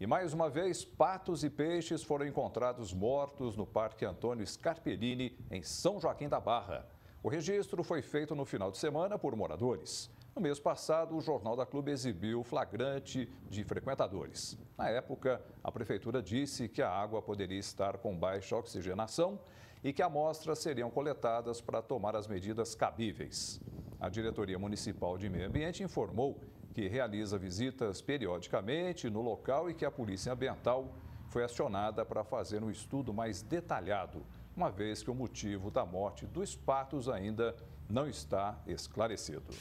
E mais uma vez, patos e peixes foram encontrados mortos no Parque Antônio Scarperini, em São Joaquim da Barra. O registro foi feito no final de semana por moradores. No mês passado, o Jornal da Clube exibiu flagrante de frequentadores. Na época, a prefeitura disse que a água poderia estar com baixa oxigenação e que amostras seriam coletadas para tomar as medidas cabíveis. A Diretoria Municipal de Meio Ambiente informou que realiza visitas periodicamente no local e que a Polícia Ambiental foi acionada para fazer um estudo mais detalhado, uma vez que o motivo da morte dos patos ainda não está esclarecido.